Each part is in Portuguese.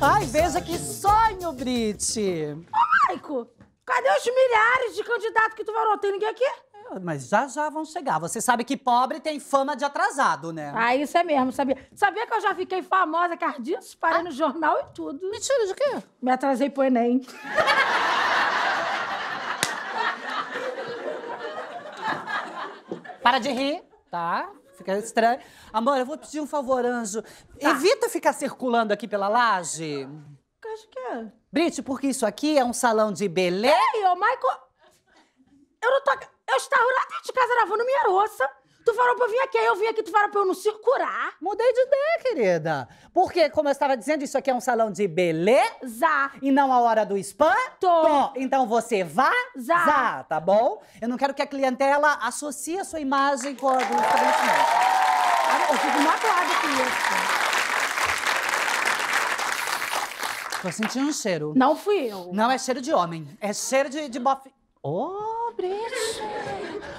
Ai, veja que sonho, Brit. Ô, Maico, cadê os milhares de candidatos que tu falou? Tem ninguém aqui? É, mas já já vão chegar. Você sabe que pobre tem fama de atrasado, né? Ah, isso é mesmo, sabia? Sabia que eu já fiquei famosa, por Parei ah. no jornal e tudo. Mentira, de quê? Me atrasei pro Enem. Para de rir, tá? fica estranho. Amor, eu vou pedir um favor, anjo. Tá. Evita ficar circulando aqui pela laje. Eu acho que é. Brit, porque isso aqui é um salão de beleza. Ei, ô, Michael... Eu não tô... Eu estava lá dentro de casa lavando minha louça. Tu falou pra eu vir aqui, aí eu vim aqui, tu falou pra eu não circular. Mudei de ideia, querida. Porque, como eu estava dizendo, isso aqui é um salão de beleza e não a hora do espanto. Então você vá, zá, tá bom? Eu não quero que a clientela associe a sua imagem com a do estabelecimento. Eu fico magoada com isso. Tô sentindo um cheiro. Não fui eu. Não é cheiro de homem. É cheiro de, de bofe. Oh!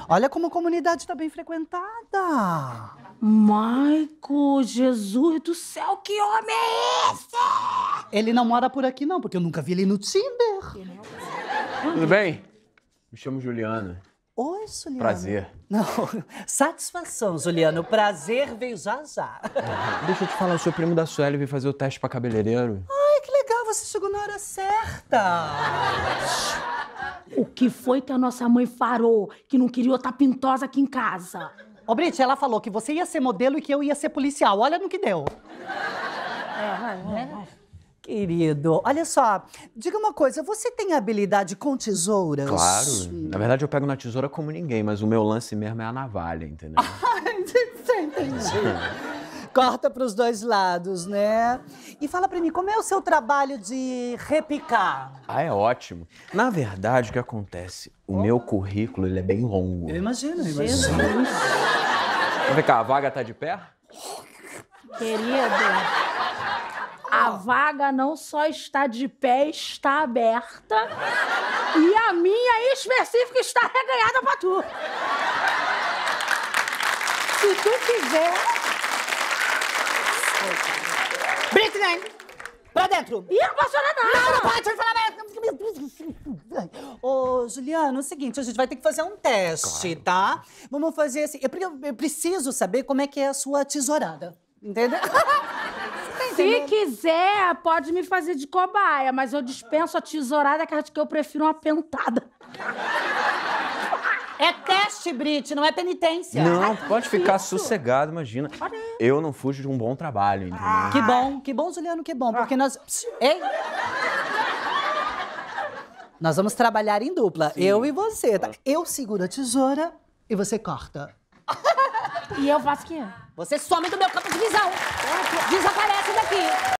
Olha como a comunidade está bem frequentada. Maico, Jesus do céu, que homem é esse? Ele não mora por aqui, não, porque eu nunca vi ele no Tinder. Tudo bem? Me chamo Juliana. Oi, Juliano. Prazer. Não, satisfação, Juliano. Prazer veio já já. Deixa eu te falar, o seu primo da Sueli veio fazer o teste para cabeleireiro. Ai, que legal, você chegou na hora certa. O que foi que a nossa mãe farou, que não queria outra pintosa aqui em casa? Ô, Brit, ela falou que você ia ser modelo e que eu ia ser policial. Olha no que deu. É, vai, vai, vai. Querido, olha só, diga uma coisa, você tem habilidade com tesouras? Claro. Na verdade, eu pego na tesoura como ninguém, mas o meu lance mesmo é a navalha, entendeu? Ai, você entendi. corta para os dois lados, né? E fala para mim, como é o seu trabalho de repicar? Ah, é ótimo. Na verdade, o que acontece? O oh. meu currículo ele é bem longo. Eu imagino, eu imagino. Vem cá, a vaga tá de pé? Querido. A vaga não só está de pé, está aberta. E a minha específica está reganhada para tu. Se tu quiser, Britney! Pra dentro! Ih, não posso chorar nada! Não, não pode, eu falar Ô, Juliano, é o seguinte, a gente vai ter que fazer um teste, claro. tá? Vamos fazer assim. Eu, eu preciso saber como é que é a sua tesourada. Entendeu? Tá Se quiser, pode me fazer de cobaia, mas eu dispenso a tesourada, que eu prefiro uma pentada. É até morte, Brit, não é penitência. Não, pode ficar isso? sossegado, imagina. Eu não fujo de um bom trabalho, entendeu? Que bom, que bom, Juliano, que bom, porque ah. nós. ei! Nós vamos trabalhar em dupla, Sim. eu e você. Tá? Eu seguro a tesoura e você corta. E eu faço o quê? Você some do meu campo de visão. Desaparece daqui.